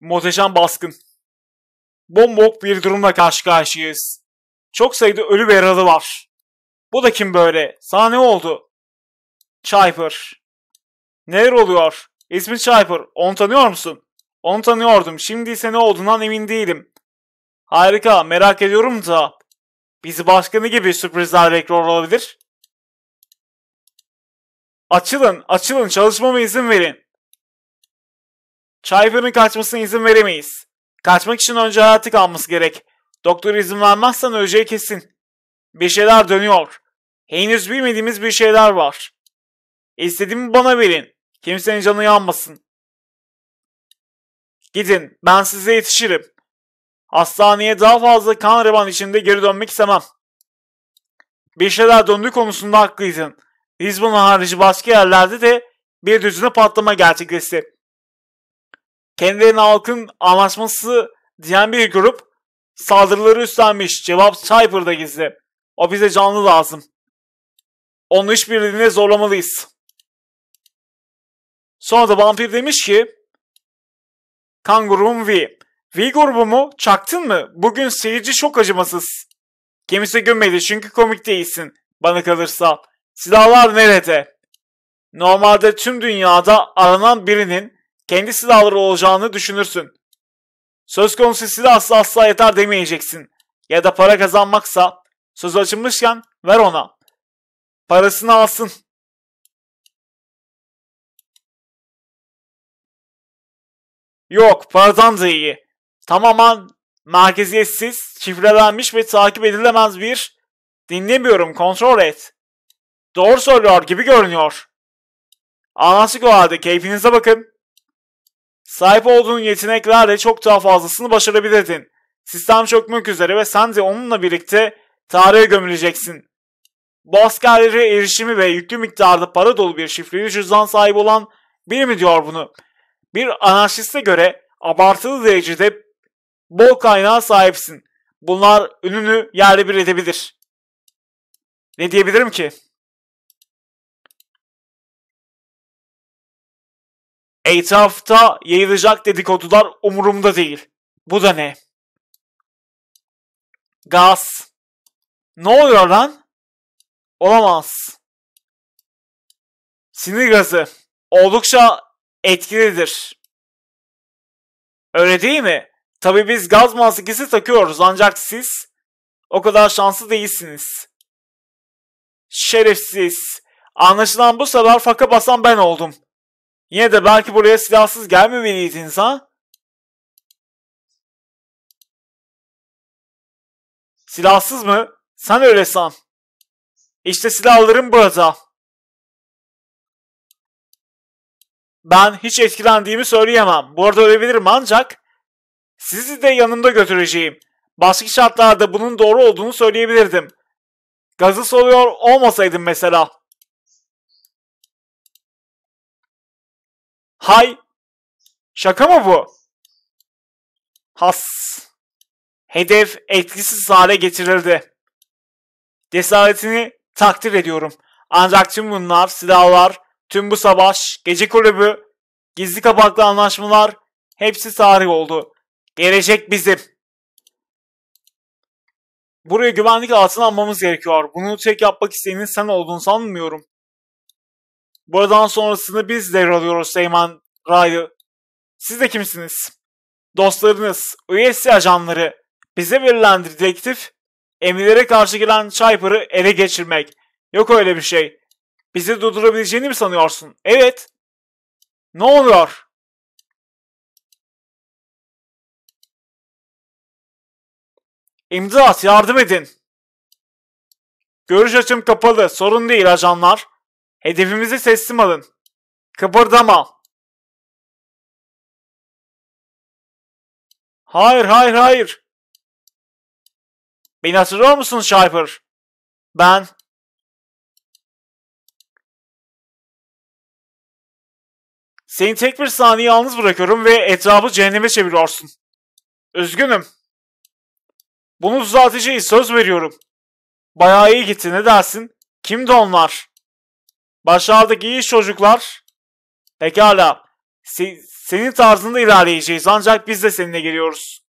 Muhteşem baskın. Bombok bir durumla karşı karşıyayız. Çok sayıda ölü ve yaralı var. Bu da kim böyle? Sana ne oldu? Chiper. Neler oluyor? İsmi Chiper. Onu tanıyor musun? Onu tanıyordum. Şimdi ise ne olduğundan emin değilim. Harika. Merak ediyorum da. Bizi başka gibi sürprizler bekliyor olabilir? Açılın, açılın. Çalışmama izin verin. Çayfer'ın kaçmasına izin veremeyiz. Kaçmak için önce hayatı kalması gerek. Doktor izin vermezsen öleceği kesin. Bir şeyler dönüyor. Henüz bilmediğimiz bir şeyler var. İstediğimi bana verin. Kimsenin canı yanmasın. Gidin ben size yetişirim. Hastaneye daha fazla kan revan içinde geri dönmek istemem. Bir şeyler döndü konusunda haklıydın. Lisbon harici başka yerlerde de bir düzine patlama gerçekleşti kendilerine halkın anlaşması diyen bir grup saldırıları üstlenmiş. Cevap Cypher'da gizli. O bize canlı lazım. Onun işbirliğine zorlamalıyız. Sonra da vampir demiş ki Kangurum V. V grubumu çaktın mı? Bugün seyirci çok acımasız. Kimse gömmedi çünkü komik değilsin. Bana kalırsa. Silahlar nerede? Normalde tüm dünyada aranan birinin kendi alır olacağını düşünürsün. Söz konusu silah asla asla yeter demeyeceksin. Ya da para kazanmaksa söz açılmışken ver ona. Parasını alsın. Yok paradan da iyi. Tamamen merkeziyetsiz, şifrelenmiş ve takip edilemez bir dinlemiyorum kontrol et. Doğru söylüyor gibi görünüyor. Anlaştık o halde keyfinize bakın. Sahip olduğun yeteneklerle çok daha fazlasını başarabilirdin. Sistem çökmek üzere ve sen de onunla birlikte tarihe gömüleceksin. Bu askerlere erişimi ve yüklü miktarda para dolu bir şifreli cüzdan sahip olan biri mi diyor bunu? Bir anarşiste göre abartılı derecede bol kaynağa sahipsin. Bunlar ününü yerle bir edebilir. Ne diyebilirim ki? Etrafta yayılacak dedikodular umurumda değil. Bu da ne? Gaz. Ne oluyor lan? Olamaz. Sinir gazı oldukça etkilidir. Öyle değil mi? Tabii biz gaz maskesi takıyoruz ancak siz o kadar şanslı değilsiniz. Şerefsiz. Anlaşılan bu sefer faka basan ben oldum. Yine de belki buraya silahsız gelmemeliyiz insan. Silahsız mı? Sen öyle san. İşte silahlarım burada. Ben hiç etkilendiğimi söyleyemem. Bu arada ölebilirim ancak sizi de yanımda götüreceğim. Başka şartlarda bunun doğru olduğunu söyleyebilirdim. Gazı soluyor olmasaydım mesela. Hay. Şaka mı bu? Has. Hedef etkisiz hale getirildi. Cesaretini takdir ediyorum. Ancak tüm bunlar, silahlar, tüm bu savaş, gece kulübü, gizli kapaklı anlaşmalar hepsi tarih oldu. Gelecek bizim. Burayı güvenlik altına almamız gerekiyor. Bunu tek yapmak isteyenin sen olduğunu sanmıyorum. Buradan sonrasını biz devralıyoruz Seyman Ray'ı. Siz de kimsiniz? Dostlarınız, USC ajanları, bize verilen direktif, emirlere karşı gelen Çaypar'ı ele geçirmek. Yok öyle bir şey. Bizi durdurabileceğini mi sanıyorsun? Evet. Ne oluyor? İmdat yardım edin. Görüş açım kapalı. Sorun değil ajanlar. Hedefimizi teslim alın. Kıpırdama. Hayır hayır hayır. Beni hatırlıyor musun Shyper? Ben... Seni tek bir saniye yalnız bırakıyorum ve etrafı cehenneme çeviriyorsun. Üzgünüm. Bunu düzelteceğiz söz veriyorum. Bayağı iyi gitti ne dersin? Kimdi onlar? Başardık iyi çocuklar. Pekala. Se senin tarzında ilerleyeceğiz ancak biz de seninle geliyoruz.